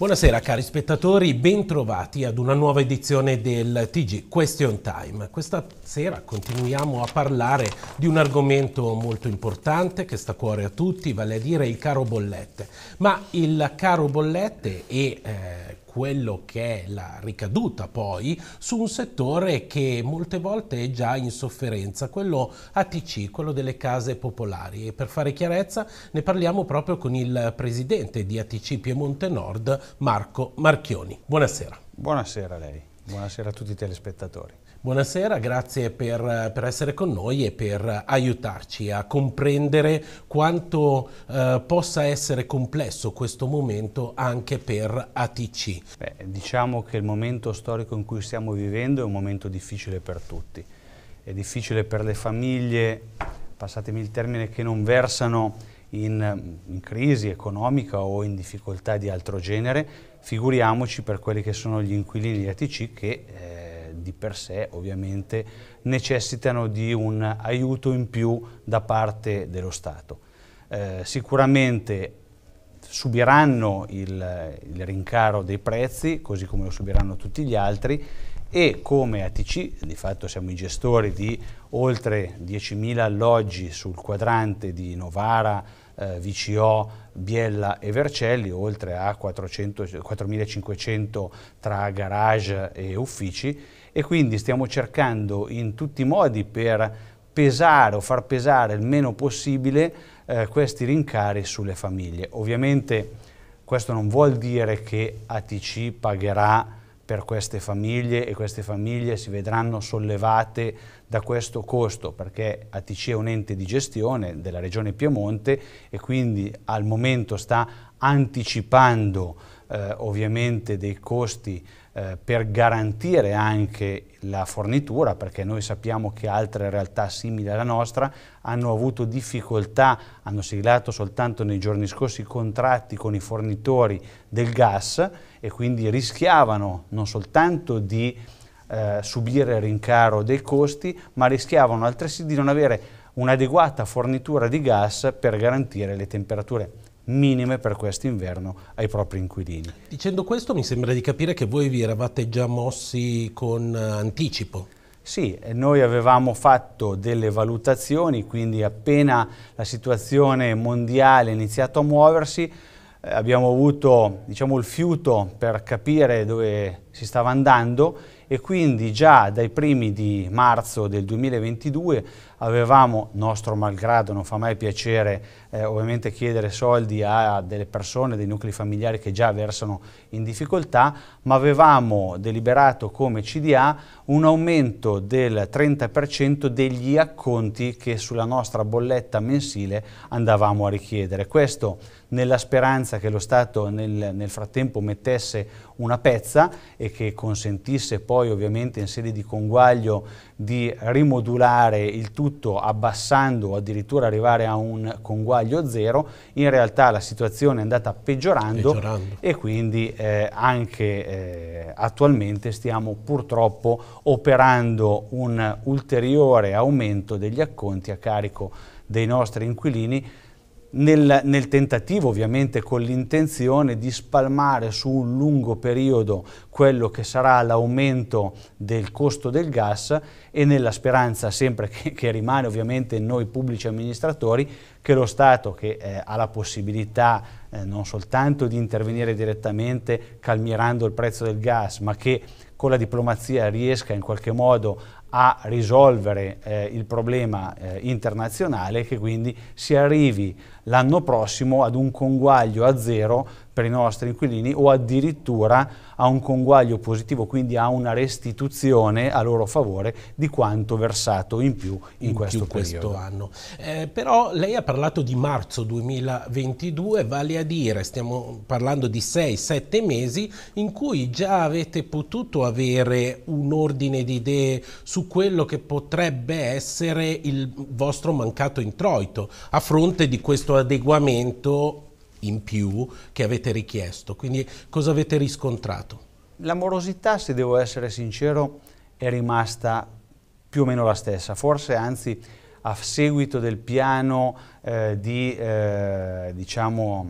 Buonasera cari spettatori, bentrovati ad una nuova edizione del TG Question Time. Questa sera continuiamo a parlare di un argomento molto importante che sta a cuore a tutti, vale a dire il caro bollette. Ma il caro bollette e eh, quello che è la ricaduta poi su un settore che molte volte è già in sofferenza, quello ATC, quello delle case popolari. E per fare chiarezza ne parliamo proprio con il presidente di ATC Piemonte Nord, Marco Marchioni. Buonasera. Buonasera a lei, buonasera a tutti i telespettatori. Buonasera, grazie per, per, essere con noi e per aiutarci a comprendere quanto eh, possa essere complesso questo momento anche per ATC. Beh, diciamo che il momento storico in cui stiamo vivendo è un momento difficile per tutti. È difficile per le famiglie, passatemi il termine, che non versano in, in crisi economica o in difficoltà di altro genere, figuriamoci per quelli che sono gli inquilini di ATC che... Eh, di per sé ovviamente necessitano di un aiuto in più da parte dello Stato. Eh, sicuramente subiranno il, il rincaro dei prezzi, così come lo subiranno tutti gli altri, e come ATC, di fatto siamo i gestori di oltre 10.000 alloggi sul quadrante di Novara, eh, VCO, Biella e Vercelli, oltre a 400, 4.500 tra garage e uffici, e quindi stiamo cercando in tutti i modi per pesare o far pesare il meno possibile eh, questi rincari sulle famiglie. Ovviamente questo non vuol dire che ATC pagherà per queste famiglie e queste famiglie si vedranno sollevate da questo costo perché ATC è un ente di gestione della regione Piemonte e quindi al momento sta anticipando eh, ovviamente dei costi eh, per garantire anche la fornitura, perché noi sappiamo che altre realtà simili alla nostra hanno avuto difficoltà, hanno siglato soltanto nei giorni scorsi contratti con i fornitori del gas e quindi rischiavano non soltanto di eh, subire il rincaro dei costi, ma rischiavano altresì di non avere un'adeguata fornitura di gas per garantire le temperature minime per questo inverno ai propri inquilini. Dicendo questo mi sembra di capire che voi vi eravate già mossi con eh, anticipo. Sì, noi avevamo fatto delle valutazioni, quindi appena la situazione mondiale ha iniziato a muoversi, eh, abbiamo avuto diciamo, il fiuto per capire dove si stava andando e quindi già dai primi di marzo del 2022 avevamo, nostro malgrado, non fa mai piacere eh, ovviamente chiedere soldi a delle persone, dei nuclei familiari che già versano in difficoltà, ma avevamo deliberato come CDA un aumento del 30% degli acconti che sulla nostra bolletta mensile andavamo a richiedere. Questo nella speranza che lo Stato nel, nel, frattempo mettesse una pezza e che consentisse poi ovviamente in sede di conguaglio di rimodulare il tutto abbassando o addirittura arrivare a un conguaglio zero, in realtà la situazione è andata peggiorando, peggiorando. e quindi eh, anche eh, attualmente stiamo purtroppo operando un ulteriore aumento degli acconti a carico dei nostri inquilini nel, nel, tentativo ovviamente con l'intenzione di spalmare su un lungo periodo quello che sarà l'aumento del costo del gas e nella speranza sempre che, che rimane ovviamente noi pubblici amministratori che lo Stato che eh, ha la possibilità eh, non soltanto di intervenire direttamente calmierando il prezzo del gas ma che con la diplomazia riesca in qualche modo a risolvere eh, il problema eh, internazionale e che quindi si arrivi l'anno prossimo ad un conguaglio a zero per i nostri inquilini o addirittura a un conguaglio positivo, quindi a una restituzione a loro favore di quanto versato in più in, in questo, più questo anno. Eh, però lei ha parlato di marzo 2022, vale a dire stiamo parlando di 6-7 mesi in cui già avete potuto avere un ordine di idee su quello che potrebbe essere il vostro mancato introito a fronte di questo adeguamento in più che avete richiesto. Quindi cosa avete riscontrato? L'amorosità, se devo essere sincero, è rimasta più o meno la stessa, forse anzi a seguito del piano eh, di, eh, diciamo,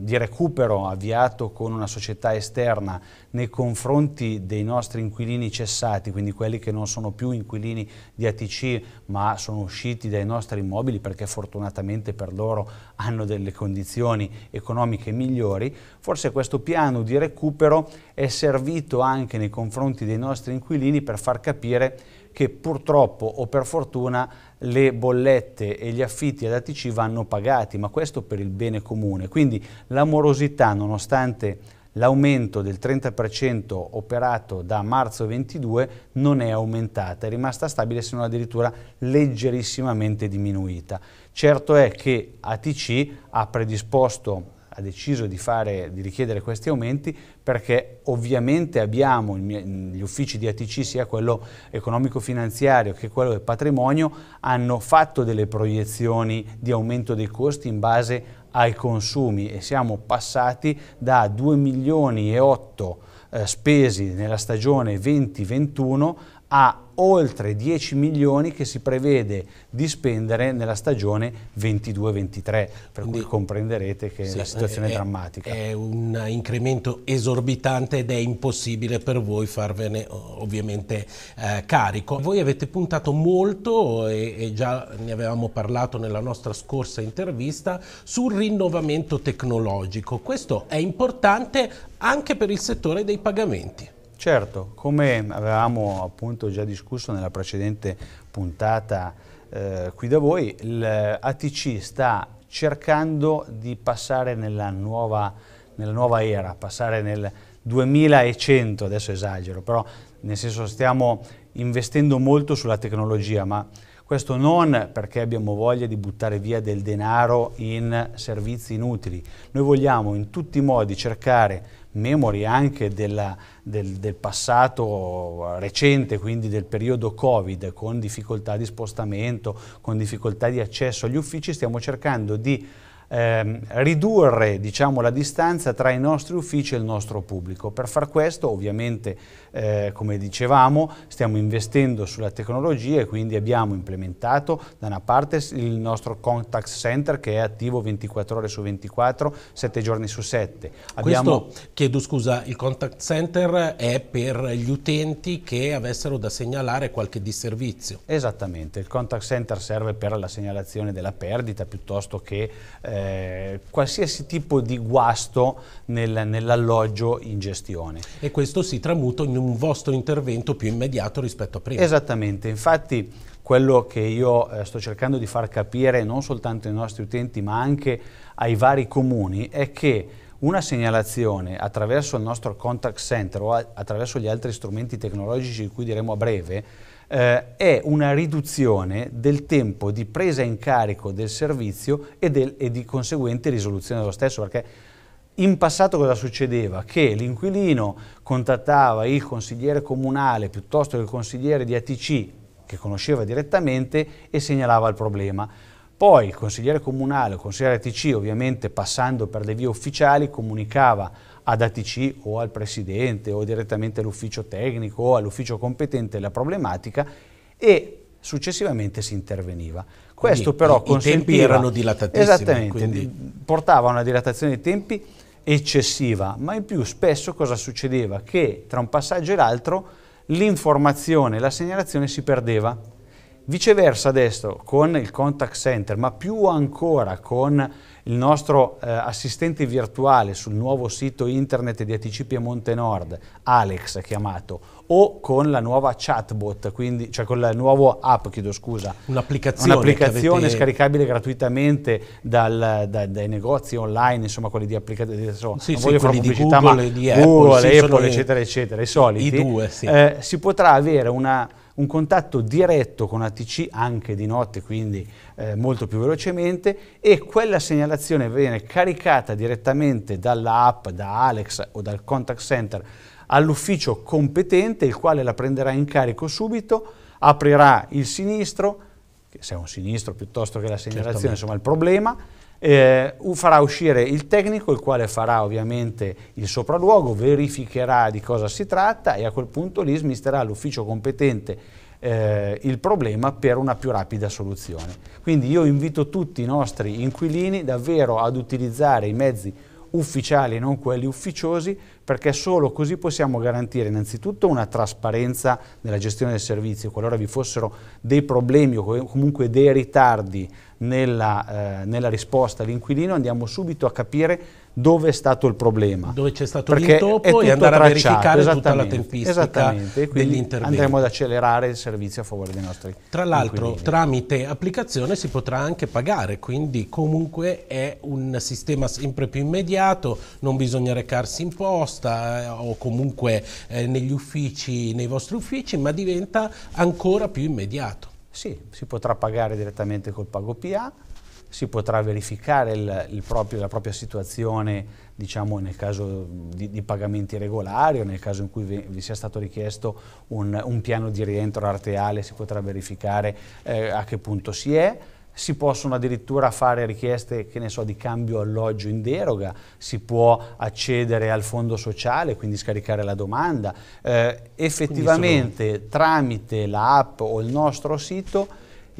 di recupero avviato con una società esterna nei confronti dei nostri inquilini cessati, quindi quelli che non sono più inquilini di ATC ma sono usciti dai nostri immobili perché fortunatamente per loro hanno delle condizioni economiche migliori, forse questo piano di recupero è servito anche nei confronti dei nostri inquilini per far capire che purtroppo o per fortuna le bollette e gli affitti ad ATC vanno pagati, ma questo per il bene comune. Quindi l'amorosità, nonostante l'aumento del 30% operato da marzo 22, non è aumentata, è rimasta stabile se non addirittura leggerissimamente diminuita. Certo è che ATC ha predisposto ha deciso di, fare, di richiedere questi aumenti perché ovviamente abbiamo gli uffici di ATC, sia quello economico-finanziario che quello del patrimonio, hanno fatto delle proiezioni di aumento dei costi in base ai consumi e siamo passati da 2 milioni e 8 eh, spesi nella stagione 20-21 a oltre 10 milioni che si prevede di spendere nella stagione 22-23, per cui comprenderete che sì, la situazione è, è, drammatica. È un incremento esorbitante ed è impossibile per voi farvene ovviamente eh, carico. Voi avete puntato molto, e, e, già ne avevamo parlato nella nostra scorsa intervista, sul rinnovamento tecnologico. Questo è importante anche per il settore dei pagamenti. Certo, come avevamo appunto già discusso nella precedente puntata eh, qui da voi, l'ATC sta cercando di passare nella nuova, nella nuova era, passare nel 2100, adesso esagero, però nel senso stiamo investendo molto sulla tecnologia, ma questo non perché abbiamo voglia di buttare via del denaro in servizi inutili. Noi vogliamo in tutti i modi cercare memori anche della, del, del, passato recente, quindi del periodo Covid, con difficoltà di spostamento, con difficoltà di accesso agli uffici, stiamo cercando di ehm, ridurre diciamo, la distanza tra i nostri uffici e il nostro pubblico. Per far questo ovviamente, eh, come dicevamo, stiamo investendo sulla tecnologia e quindi abbiamo implementato da una parte il nostro contact center che è attivo 24 ore su 24, 7 giorni su 7. Abbiamo... Questo, chiedo scusa, il contact center è per gli utenti che avessero da segnalare qualche disservizio. Esattamente, il contact center serve per la segnalazione della perdita piuttosto che eh, eh, qualsiasi tipo di guasto nel, nell'alloggio in gestione. E questo si tramuta in un vostro intervento più immediato rispetto a prima. Esattamente, infatti quello che io eh, sto cercando di far capire non soltanto ai nostri utenti ma anche ai vari comuni è che una segnalazione attraverso il nostro contact center o attraverso gli altri strumenti tecnologici di cui diremo a breve, eh, è una riduzione del tempo di presa in carico del servizio e, del, e di conseguente risoluzione dello stesso, perché in passato cosa succedeva? Che l'inquilino contattava il consigliere comunale piuttosto che il consigliere di ATC che conosceva direttamente e segnalava il problema. Poi il consigliere comunale, il consigliere ATC, ovviamente passando per le vie ufficiali, comunicava ad ATC o al presidente o direttamente all'ufficio tecnico o all'ufficio competente la problematica e successivamente si interveniva. Questo quindi, però consentiva... I tempi erano dilatatissimi. Esattamente, quindi... portava a una dilatazione dei tempi eccessiva, ma in più spesso cosa succedeva? Che tra un passaggio e l'altro l'informazione, la segnalazione si perdeva Viceversa adesso con il contact center, ma più ancora con il nostro eh, assistente virtuale sul nuovo sito internet di ATC Piemonte Nord, Alex chiamato, o con la nuova chatbot, quindi, cioè con la nuova app, chiedo scusa. Un'applicazione. Un'applicazione avete... scaricabile gratuitamente dal, da, dai negozi online, insomma quelli di applicazione, eh, so, sì, non sì, voglio fare pubblicità, Google, ma Apple, Google, sì, Apple eccetera, eccetera, i soliti. I due, sì. eh, si potrà avere una un contatto diretto con ATC anche di notte, quindi eh, molto più velocemente, e quella segnalazione viene caricata direttamente dalla app, da Alex o dal contact center all'ufficio competente, il quale la prenderà in carico subito, aprirà il sinistro, che sia un sinistro piuttosto che la segnalazione, insomma il problema, eh, farà uscire il tecnico, il quale farà ovviamente il sopralluogo, verificherà di cosa si tratta e a quel punto lì smisterà l'ufficio competente eh, il problema per una più rapida soluzione. Quindi io invito tutti i nostri inquilini davvero ad utilizzare i mezzi ufficiali e non quelli ufficiosi, perché solo così possiamo garantire innanzitutto una trasparenza nella gestione del servizio, qualora vi fossero dei problemi o comunque dei ritardi nella, eh, nella risposta all'inquilino, andiamo subito a capire dove è stato il problema. Dove c'è stato Perché l'intoppo e andare a verificare tutta la tempistica dell'intervento. Andremo ad accelerare il servizio a favore dei nostri Tra l'altro tramite applicazione si potrà anche pagare, quindi comunque è un sistema sempre più immediato, non bisogna recarsi in posta eh, o comunque eh, negli uffici, nei vostri uffici, ma diventa ancora più immediato. Sì, si potrà pagare direttamente col PagoPA. PA, si potrà verificare il, il proprio, la propria situazione diciamo, nel caso di, di, pagamenti regolari o nel caso in cui vi, vi sia stato richiesto un, un, piano di rientro arteale si potrà verificare eh, a che punto si è si possono addirittura fare richieste so, di cambio alloggio in deroga, si può accedere al fondo sociale, quindi scaricare la domanda. Eh, effettivamente sono... tramite la app o il nostro sito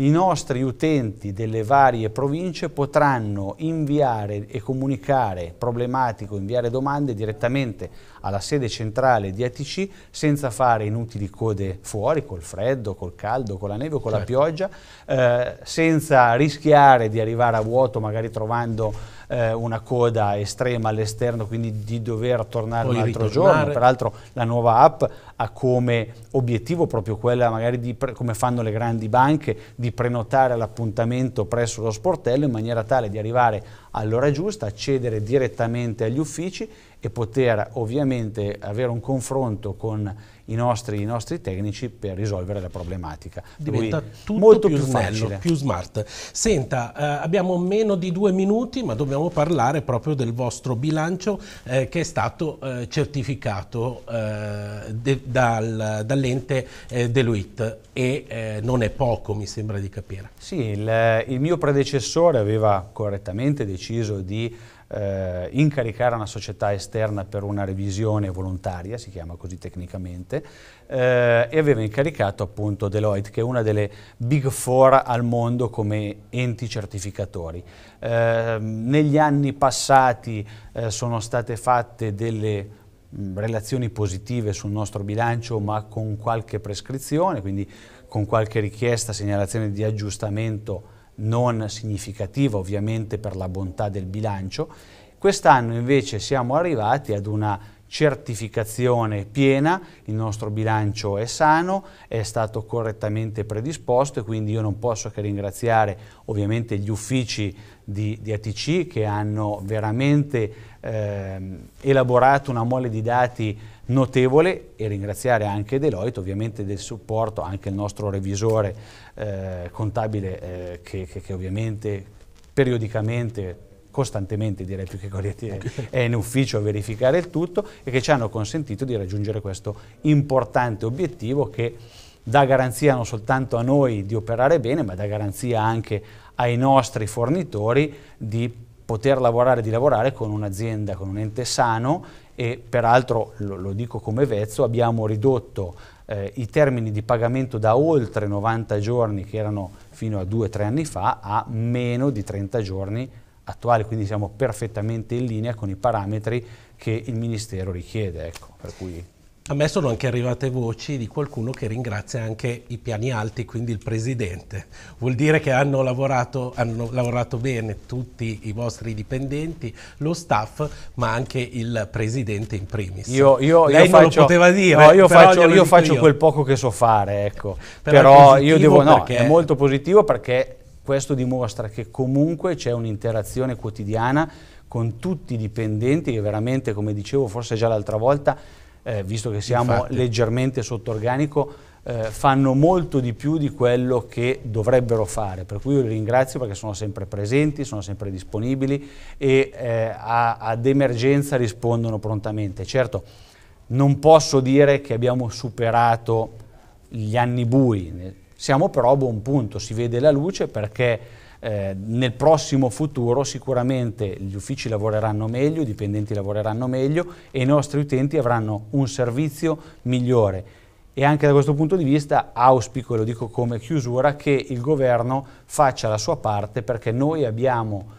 i nostri utenti delle varie province potranno inviare e comunicare problematico, inviare domande direttamente alla sede centrale di ATC senza fare inutili code fuori col freddo, col caldo, con la neve o con certo. la pioggia, eh, senza rischiare di arrivare a vuoto magari trovando eh, una coda estrema all'esterno, quindi di dover tornare Poi un altro ritornare. giorno. Peraltro la nuova app ha come obiettivo proprio quella, magari di, come fanno le grandi banche, di prenotare l'appuntamento presso lo sportello in maniera tale di arrivare all'ora è giusta, accedere direttamente agli uffici e poter ovviamente avere un confronto con i nostri, i nostri tecnici per risolvere la problematica. Diventa Lui, tutto molto più, più snello, facile. più smart. Senta, eh, abbiamo meno di due minuti ma dobbiamo parlare proprio del vostro bilancio eh, che è stato eh, certificato eh, dal, dall'ente eh, De Luit e eh, non è poco mi sembra di capire. Sì, il, il mio predecessore aveva correttamente deciso deciso di eh, incaricare una società esterna per una revisione volontaria, si chiama così tecnicamente, eh, e aveva incaricato appunto Deloitte, che è una delle big four al mondo come enti certificatori. Eh, negli anni passati eh, sono state fatte delle mm, relazioni positive sul nostro bilancio, ma con qualche prescrizione, quindi con qualche richiesta, segnalazione di aggiustamento non significativa ovviamente per la bontà del bilancio. Quest'anno invece siamo arrivati ad una certificazione piena, il nostro bilancio è sano, è stato correttamente predisposto e quindi io non posso che ringraziare ovviamente gli uffici di, di ATC che hanno veramente eh, elaborato una mole di dati notevole e ringraziare anche Deloitte ovviamente del supporto, anche il nostro revisore eh, contabile eh, che, che, che ovviamente periodicamente costantemente direi più che Goliati è in ufficio a verificare il tutto e che ci hanno consentito di raggiungere questo importante obiettivo che dà garanzia non soltanto a noi di operare bene, ma dà garanzia anche ai nostri fornitori di poter lavorare, di lavorare con un'azienda, con un ente sano e peraltro, lo, lo dico come vezzo, abbiamo ridotto eh, i termini di pagamento da oltre 90 giorni che erano fino a 2-3 anni fa a meno di 30 giorni attuali, quindi siamo perfettamente in linea con i parametri che il Ministero richiede. Ecco, a me sono anche arrivate voci di qualcuno che ringrazia anche i piani alti, quindi il presidente. Vuol dire che hanno lavorato, hanno lavorato bene tutti i vostri dipendenti, lo staff, ma anche il presidente in primis. Io, io, Lei io non faccio, lo poteva dire. No, io faccio, io faccio quel poco che so fare, ecco. però, però io devo. No, è molto positivo perché questo dimostra che comunque c'è un'interazione quotidiana con tutti i dipendenti che veramente, come dicevo forse già l'altra volta, eh, visto che siamo Infatti. leggermente sotto organico, eh, fanno molto di più di quello che dovrebbero fare. Per cui io li ringrazio perché sono sempre presenti, sono sempre disponibili e eh, a, ad emergenza rispondono prontamente. Certo, non posso dire che abbiamo superato gli anni bui, siamo però a buon punto, si vede la luce perché eh, nel prossimo futuro sicuramente gli uffici lavoreranno meglio, i dipendenti lavoreranno meglio e i nostri utenti avranno un servizio migliore. E anche da questo punto di vista auspico, e lo dico come chiusura, che il governo faccia la sua parte perché noi abbiamo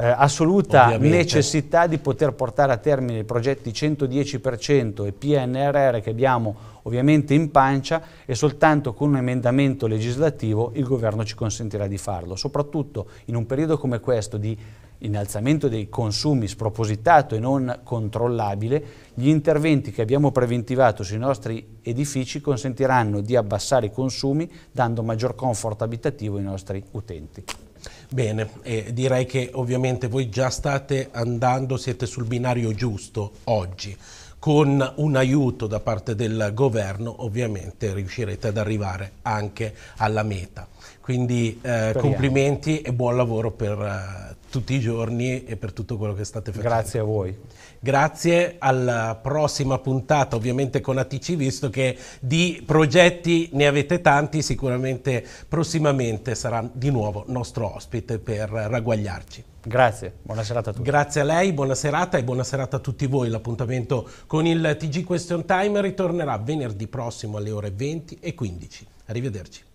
eh, assoluta Ovviamente. necessità di poter portare a termine i progetti 110% e PNRR che abbiamo ovviamente in pancia e soltanto con un emendamento legislativo il governo ci consentirà di farlo, soprattutto in un periodo come questo di innalzamento dei consumi spropositato e non controllabile, gli interventi che abbiamo preventivato sui nostri edifici consentiranno di abbassare i consumi dando maggior comfort abitativo ai nostri utenti. Bene, eh, direi che ovviamente voi già state andando, siete sul binario giusto oggi. Con un aiuto da parte del governo ovviamente riuscirete ad arrivare anche alla meta. Quindi eh, complimenti e buon lavoro per eh, tutti i giorni e per tutto quello che state facendo. Grazie a voi. Grazie alla prossima puntata, ovviamente con ATC, visto che di progetti ne avete tanti, sicuramente prossimamente sarà di nuovo nostro ospite per ragguagliarci. Grazie, buona serata a tutti. Grazie a lei, buona serata e buona serata a tutti voi. L'appuntamento con il TG Question Time ritornerà venerdì prossimo alle ore 20 e 15. Arrivederci.